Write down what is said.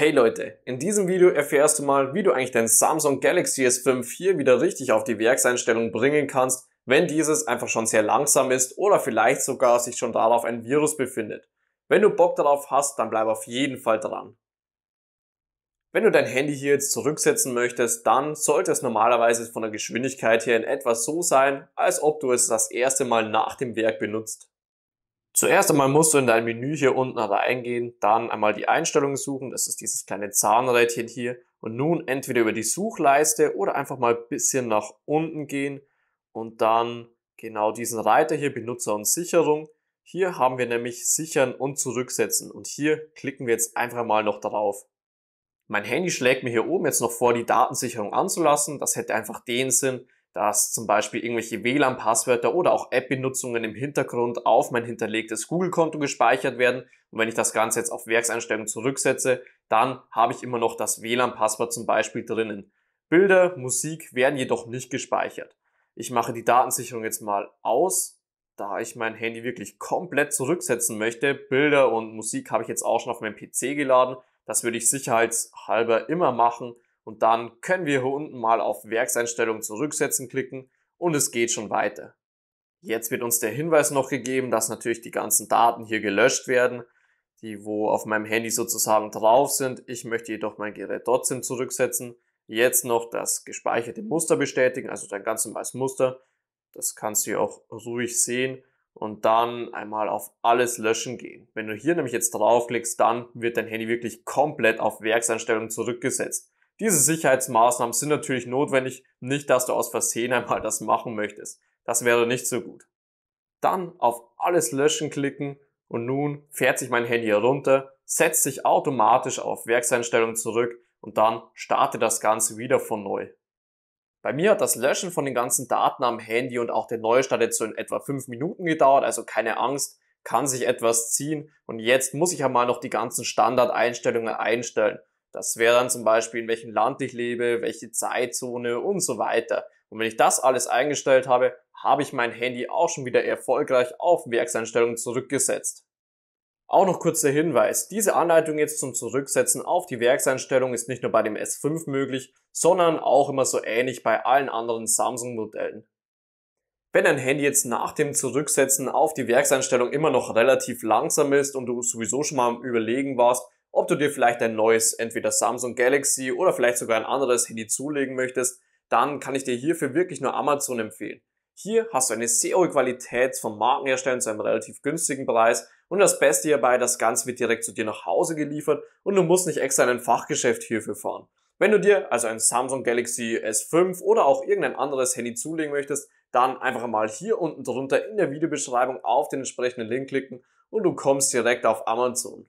Hey Leute, in diesem Video erfährst du mal, wie du eigentlich dein Samsung Galaxy S5 hier wieder richtig auf die Werkseinstellung bringen kannst, wenn dieses einfach schon sehr langsam ist oder vielleicht sogar sich schon darauf ein Virus befindet. Wenn du Bock darauf hast, dann bleib auf jeden Fall dran. Wenn du dein Handy hier jetzt zurücksetzen möchtest, dann sollte es normalerweise von der Geschwindigkeit her in etwa so sein, als ob du es das erste Mal nach dem Werk benutzt. Zuerst einmal musst du in dein Menü hier unten reingehen, dann einmal die Einstellungen suchen, das ist dieses kleine Zahnrädchen hier und nun entweder über die Suchleiste oder einfach mal ein bisschen nach unten gehen und dann genau diesen Reiter hier Benutzer und Sicherung. Hier haben wir nämlich Sichern und Zurücksetzen und hier klicken wir jetzt einfach mal noch darauf. Mein Handy schlägt mir hier oben jetzt noch vor, die Datensicherung anzulassen. Das hätte einfach den Sinn, dass zum Beispiel irgendwelche WLAN-Passwörter oder auch App-Benutzungen im Hintergrund auf mein hinterlegtes Google-Konto gespeichert werden. Und wenn ich das Ganze jetzt auf Werkseinstellungen zurücksetze, dann habe ich immer noch das WLAN-Passwort zum Beispiel drinnen. Bilder, Musik werden jedoch nicht gespeichert. Ich mache die Datensicherung jetzt mal aus, da ich mein Handy wirklich komplett zurücksetzen möchte. Bilder und Musik habe ich jetzt auch schon auf meinem PC geladen. Das würde ich sicherheitshalber immer machen. Und dann können wir hier unten mal auf Werkseinstellungen zurücksetzen klicken und es geht schon weiter. Jetzt wird uns der Hinweis noch gegeben, dass natürlich die ganzen Daten hier gelöscht werden, die wo auf meinem Handy sozusagen drauf sind. Ich möchte jedoch mein Gerät trotzdem zurücksetzen. Jetzt noch das gespeicherte Muster bestätigen, also dein ganz normales Muster. Das kannst du hier auch ruhig sehen. Und dann einmal auf alles löschen gehen. Wenn du hier nämlich jetzt draufklickst, dann wird dein Handy wirklich komplett auf Werkseinstellungen zurückgesetzt. Diese Sicherheitsmaßnahmen sind natürlich notwendig, nicht dass du aus Versehen einmal das machen möchtest. Das wäre nicht so gut. Dann auf alles löschen klicken und nun fährt sich mein Handy herunter, setzt sich automatisch auf Werkseinstellungen zurück und dann startet das Ganze wieder von neu. Bei mir hat das Löschen von den ganzen Daten am Handy und auch der Neustart jetzt so in etwa fünf Minuten gedauert, also keine Angst, kann sich etwas ziehen und jetzt muss ich einmal noch die ganzen Standardeinstellungen einstellen. Das wäre dann zum Beispiel, in welchem Land ich lebe, welche Zeitzone und so weiter. Und wenn ich das alles eingestellt habe, habe ich mein Handy auch schon wieder erfolgreich auf Werkseinstellungen zurückgesetzt. Auch noch kurz der Hinweis, diese Anleitung jetzt zum Zurücksetzen auf die Werkseinstellung ist nicht nur bei dem S5 möglich, sondern auch immer so ähnlich bei allen anderen Samsung-Modellen. Wenn dein Handy jetzt nach dem Zurücksetzen auf die Werkseinstellung immer noch relativ langsam ist und du sowieso schon mal am Überlegen warst, ob du dir vielleicht ein neues, entweder Samsung Galaxy oder vielleicht sogar ein anderes Handy zulegen möchtest, dann kann ich dir hierfür wirklich nur Amazon empfehlen. Hier hast du eine sehr hohe Qualität von Markenherstellern zu einem relativ günstigen Preis und das Beste hierbei, das Ganze wird direkt zu dir nach Hause geliefert und du musst nicht extra in ein Fachgeschäft hierfür fahren. Wenn du dir also ein Samsung Galaxy S5 oder auch irgendein anderes Handy zulegen möchtest, dann einfach mal hier unten drunter in der Videobeschreibung auf den entsprechenden Link klicken und du kommst direkt auf Amazon.